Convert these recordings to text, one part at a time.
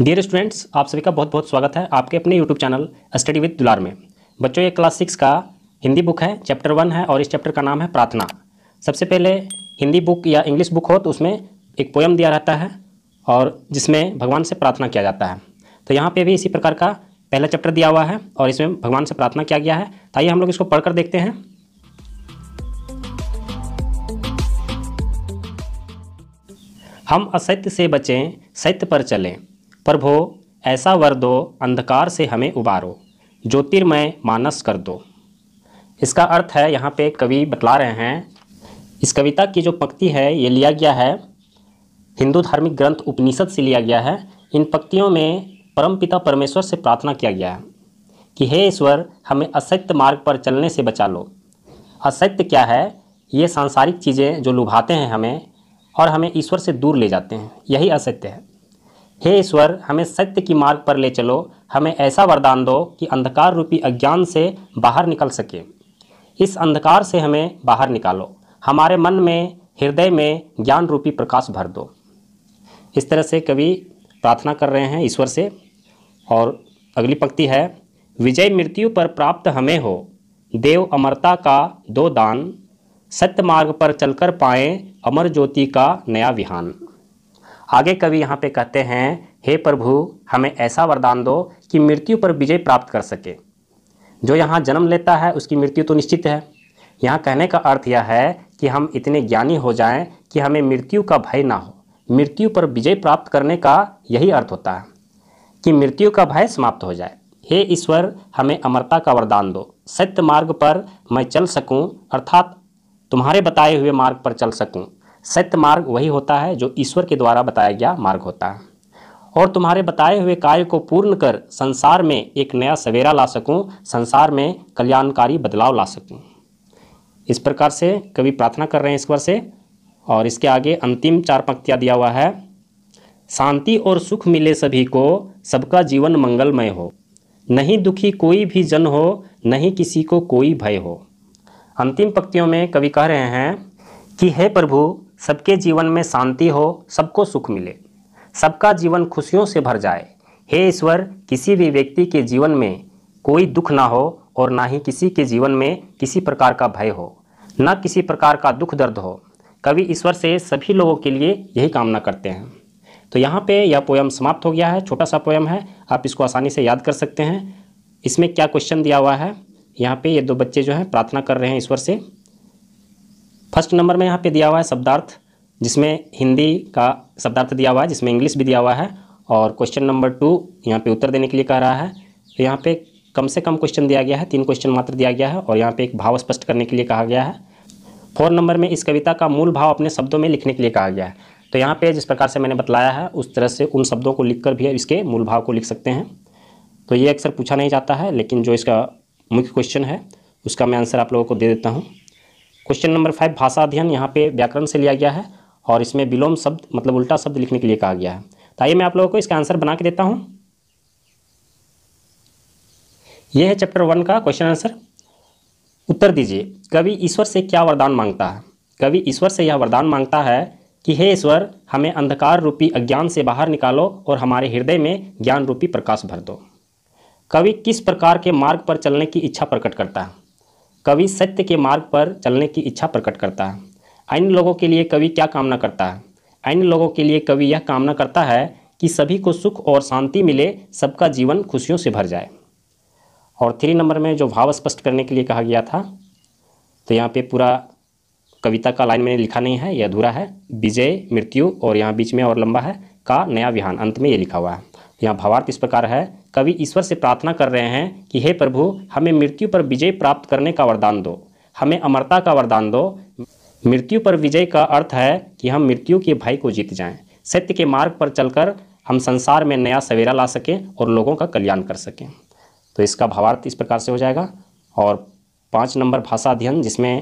dear students आप सभी का बहुत बहुत स्वागत है आपके अपने यूट्यूब चैनल स्टडी विद दुलार में बच्चों ये क्लास सिक्स का हिंदी बुक है चैप्टर वन है और इस चैप्टर का नाम है प्रार्थना सबसे पहले हिंदी बुक या इंग्लिश बुक हो तो उसमें एक पोएम दिया रहता है और जिसमें भगवान से प्रार्थना किया जाता है तो यहाँ पर भी इसी प्रकार का पहला चैप्टर दिया हुआ है और इसमें भगवान से प्रार्थना किया गया है तो आइए हम लोग इसको पढ़ देखते हैं हम असत्य से बचें सत्य पर चलें प्रभो ऐसा वर दो अंधकार से हमें उबारो ज्योतिर्मय मानस कर दो इसका अर्थ है यहाँ पे कवि बतला रहे हैं इस कविता की जो पंक्ति है ये लिया गया है हिंदू धार्मिक ग्रंथ उपनिषद से लिया गया है इन पंक्तियों में परमपिता परमेश्वर से प्रार्थना किया गया है कि हे ईश्वर हमें असत्य मार्ग पर चलने से बचा लो असत्य क्या है ये सांसारिक चीज़ें जो लुभाते हैं हमें और हमें ईश्वर से दूर ले जाते हैं यही असत्य है हे ईश्वर हमें सत्य की मार्ग पर ले चलो हमें ऐसा वरदान दो कि अंधकार रूपी अज्ञान से बाहर निकल सके इस अंधकार से हमें बाहर निकालो हमारे मन में हृदय में ज्ञान रूपी प्रकाश भर दो इस तरह से कवि प्रार्थना कर रहे हैं ईश्वर से और अगली पंक्ति है विजय मृत्यु पर प्राप्त हमें हो देव अमरता का दो दान सत्य मार्ग पर चलकर पाएं अमर ज्योति का नया विहान आगे कवि यहाँ पे कहते हैं हे प्रभु हमें ऐसा वरदान दो कि मृत्यु पर विजय प्राप्त कर सके जो यहाँ जन्म लेता है उसकी मृत्यु तो निश्चित है यहाँ कहने का अर्थ यह है कि हम इतने ज्ञानी हो जाएं कि हमें मृत्यु का भय ना हो मृत्यु पर विजय प्राप्त करने का यही अर्थ होता है कि मृत्यु का भय समाप्त हो जाए हे ईश्वर हमें अमरता का वरदान दो सत्य मार्ग पर मैं चल सकूं अर्थात तुम्हारे बताए हुए मार्ग पर चल सकूं सत्य मार्ग वही होता है जो ईश्वर के द्वारा बताया गया मार्ग होता है और तुम्हारे बताए हुए कार्य को पूर्ण कर संसार में एक नया सवेरा ला सकूं संसार में कल्याणकारी बदलाव ला सकूं इस प्रकार से कवि प्रार्थना कर रहे हैं ईश्वर से और इसके आगे अंतिम चार पंक्तियाँ दिया हुआ है शांति और सुख मिले सभी को सबका जीवन मंगलमय हो नहीं दुखी कोई भी जन हो नहीं किसी को कोई भय हो अंतिम पंक्तियों में कवि कह रहे हैं कि हे प्रभु सबके जीवन में शांति हो सबको सुख मिले सबका जीवन खुशियों से भर जाए हे ईश्वर किसी भी व्यक्ति के जीवन में कोई दुख ना हो और ना ही किसी के जीवन में किसी प्रकार का भय हो ना किसी प्रकार का दुख दर्द हो कवि ईश्वर से सभी लोगों के लिए यही कामना करते हैं तो यहाँ पे यह पोयम समाप्त हो गया है छोटा सा पोयम है आप इसको आसानी से याद कर सकते हैं इसमें क्या क्वेश्चन दिया हुआ है यहाँ पे ये दो बच्चे जो हैं प्रार्थना कर रहे हैं ईश्वर से फर्स्ट नंबर में यहाँ पे दिया हुआ है शब्दार्थ जिसमें हिंदी का शब्दार्थ दिया हुआ है जिसमें इंग्लिश भी दिया हुआ है और क्वेश्चन नंबर टू यहाँ पे उत्तर देने के लिए कह रहा है तो यहाँ पे कम से कम क्वेश्चन दिया गया है तीन क्वेश्चन मात्र दिया गया है और यहाँ पे एक भाव स्पष्ट करने के लिए कहा गया है फोर नंबर में इस कविता का मूल भाव अपने शब्दों में लिखने के लिए कहा गया है तो यहाँ पे जिस प्रकार से मैंने बतलाया है उस तरह से उन शब्दों को लिख भी इसके मूल भाव को लिख सकते हैं तो ये अक्सर पूछा नहीं जाता है लेकिन जो इसका मुख्य क्वेश्चन है उसका मैं आंसर आप लोगों को दे देता हूँ क्वेश्चन नंबर फाइव भाषा अध्ययन यहाँ पे व्याकरण से लिया गया है और इसमें विलोम शब्द मतलब उल्टा शब्द लिखने के लिए कहा गया है तो आइए मैं आप लोगों को इसका आंसर बना के देता हूँ यह है चैप्टर वन का क्वेश्चन आंसर उत्तर दीजिए कवि ईश्वर से क्या वरदान मांगता है कवि ईश्वर से यह वरदान मांगता है कि हे ईश्वर हमें अंधकार रूपी अज्ञान से बाहर निकालो और हमारे हृदय में ज्ञान रूपी प्रकाश भर दो कवि किस प्रकार के मार्ग पर चलने की इच्छा प्रकट करता है कवि सत्य के मार्ग पर चलने की इच्छा प्रकट करता है अन्य लोगों के लिए कवि क्या कामना करता है अन्य लोगों के लिए कवि यह कामना करता है कि सभी को सुख और शांति मिले सबका जीवन खुशियों से भर जाए और थ्री नंबर में जो भाव स्पष्ट करने के लिए कहा गया था तो यहाँ पे पूरा कविता का लाइन मैंने लिखा नहीं है यह अधूरा है विजय मृत्यु और यहाँ बीच में और लंबा है का नया विहान अंत में ये लिखा हुआ है यहाँ भावार्थ इस प्रकार है कवि ईश्वर से प्रार्थना कर रहे हैं कि हे प्रभु हमें मृत्यु पर विजय प्राप्त करने का वरदान दो हमें अमरता का वरदान दो मृत्यु पर विजय का अर्थ है कि हम मृत्यु के भय को जीत जाएं सत्य के मार्ग पर चलकर हम संसार में नया सवेरा ला सकें और लोगों का कल्याण कर सकें तो इसका भावार्थ इस प्रकार से हो जाएगा और पाँच नंबर भाषा अध्ययन जिसमें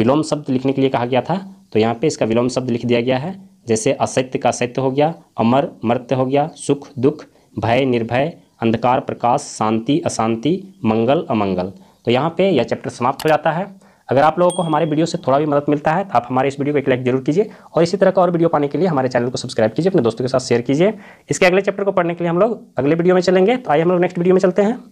विलोम शब्द लिखने के लिए कहा गया था तो यहाँ पर इसका विलोम शब्द लिख दिया गया है जैसे असत्य का सत्य हो गया अमर मर्त्य हो गया सुख दुख भय निर्भय अंधकार प्रकाश शांति अशांति मंगल अमंगल तो यहाँ पे यह चैप्टर समाप्त हो जाता है अगर आप लोगों को हमारे वीडियो से थोड़ा भी मदद मिलता है तो आप हमारे इस वीडियो को एक लाइक जरूर कीजिए और इसी तरह का और वीडियो पाने के लिए हमारे चैनल को सब्सक्राइब कीजिए अपने दोस्तों के साथ शेयर कीजिए इसके अगले चैप्टर को पढ़ने के लिए हम लोग अगले वीडियो में चलेंगे तो आइए हम लोग नेक्स्ट वीडियो में चलते हैं